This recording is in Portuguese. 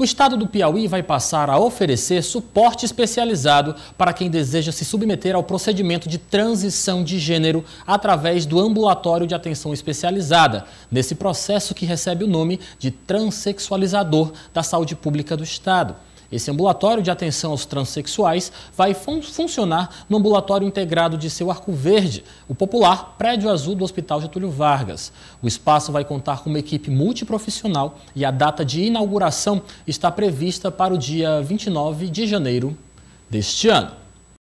O estado do Piauí vai passar a oferecer suporte especializado para quem deseja se submeter ao procedimento de transição de gênero através do ambulatório de atenção especializada, nesse processo que recebe o nome de transexualizador da saúde pública do estado. Esse ambulatório de atenção aos transexuais vai fun funcionar no ambulatório integrado de seu Arco Verde, o popular prédio azul do Hospital Getúlio Vargas. O espaço vai contar com uma equipe multiprofissional e a data de inauguração está prevista para o dia 29 de janeiro deste ano.